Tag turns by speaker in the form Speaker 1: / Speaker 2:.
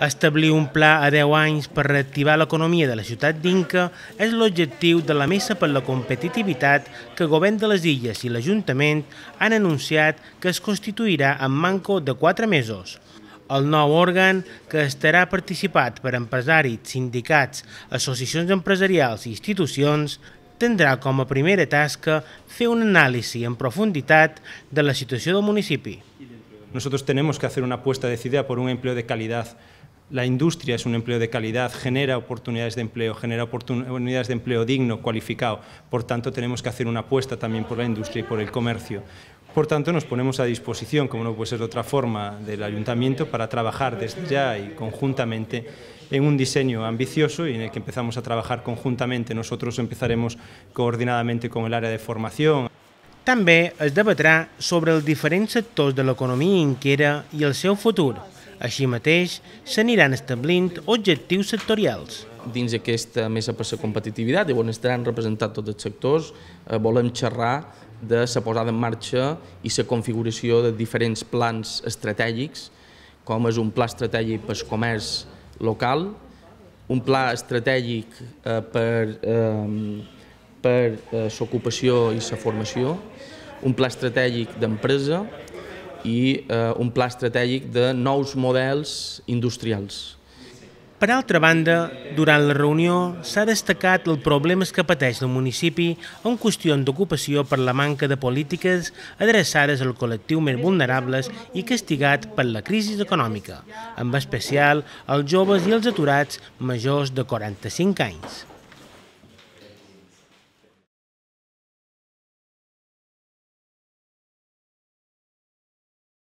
Speaker 1: Establir un pla a 10 anys per reactivar l'economia de la ciutat d'Inca és l'objectiu de la Mesa per la Competitivitat que el govern de les Illes i l'Ajuntament han anunciat que es constituirà en manco de 4 mesos. El nou òrgan, que estarà participat per empresaris, sindicats, associacions empresarials i institucions, tindrà com a primera tasca fer un anàlisi en
Speaker 2: profunditat de la situació del municipi. Nosotros tenemos que hacer una apuesta decidida por un empleo de calidad la industria es un empleo de calidad, genera oportunidades de empleo, genera oportunidades de empleo digno, cualificado. Por tanto, tenemos que hacer una apuesta también por la industria y por el comercio. Por tanto, nos ponemos a disposición, como no puede ser de otra forma, del Ayuntamiento para trabajar desde ya y conjuntamente en un diseño ambicioso y en el que empezamos a trabajar conjuntamente. Nosotros empezaremos coordinadamente con el área de formación. También es debatirá sobre los diferentes sectores de la economía inquera y el seu futuro. Així
Speaker 3: mateix, s'aniran establint objectius sectorials. Dins d'aquesta mesa per la competitivitat, on estaran representats tots els sectors, eh, volem xerrar de la posada en marxa i la configuració de diferents plans estratègics, com és un pla estratègic al comerç local, un pla estratègic eh, per, eh, per l'ocupació i la formació, un pla estratègic d'empresa, i eh, un pla estratègic de nous models industrials. Per altra banda, durant la reunió s'ha destacat
Speaker 1: el problemes que pateix el municipi en qüestió d'ocupació per la manca de polítiques adreçades al col·lectiu més vulnerables i castigat per la crisi econòmica, amb especial els joves i els aturats majors de 45 anys.